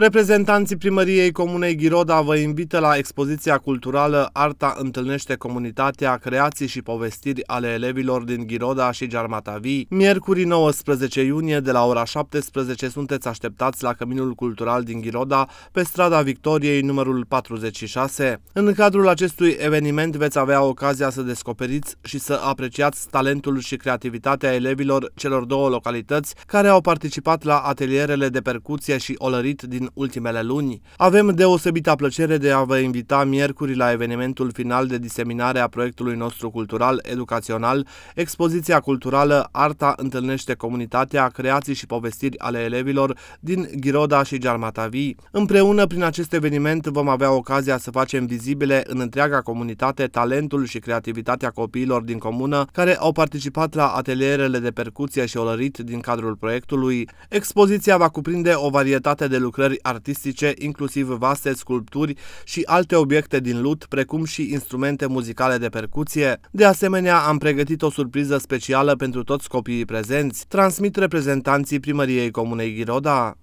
Reprezentanții primăriei Comunei Ghiroda vă invită la expoziția culturală Arta întâlnește comunitatea creații și povestiri ale elevilor din Ghiroda și Gearmatavii. Miercuri 19 iunie de la ora 17 sunteți așteptați la Căminul Cultural din Ghiroda pe strada Victoriei numărul 46. În cadrul acestui eveniment veți avea ocazia să descoperiți și să apreciați talentul și creativitatea elevilor celor două localități care au participat la atelierele de percuție și olărit din ultimele luni. Avem deosebita plăcere de a vă invita miercuri la evenimentul final de diseminare a proiectului nostru cultural educațional, expoziția culturală Arta întâlnește comunitatea, creații și povestiri ale elevilor din Ghiroda și Jarmatavii. Împreună, prin acest eveniment, vom avea ocazia să facem vizibile în întreaga comunitate talentul și creativitatea copiilor din comună care au participat la atelierele de percuție și olărit din cadrul proiectului. Expoziția va cuprinde o varietate de lucrări lucrări artistice, inclusiv vase, sculpturi și alte obiecte din lut, precum și instrumente muzicale de percuție. De asemenea, am pregătit o surpriză specială pentru toți copiii prezenți, transmit reprezentanții primăriei Comunei Ghiroda.